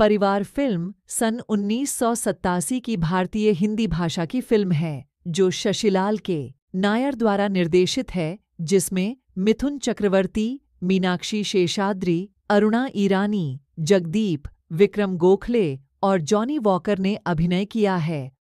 परिवार फिल्म सन उन्नीस की भारतीय हिंदी भाषा की फिल्म है जो शशिलाल के नायर द्वारा निर्देशित है जिसमें मिथुन चक्रवर्ती मीनाक्षी शेषाद्री अरुणा ईरानी जगदीप विक्रम गोखले और जॉनी वॉकर ने अभिनय किया है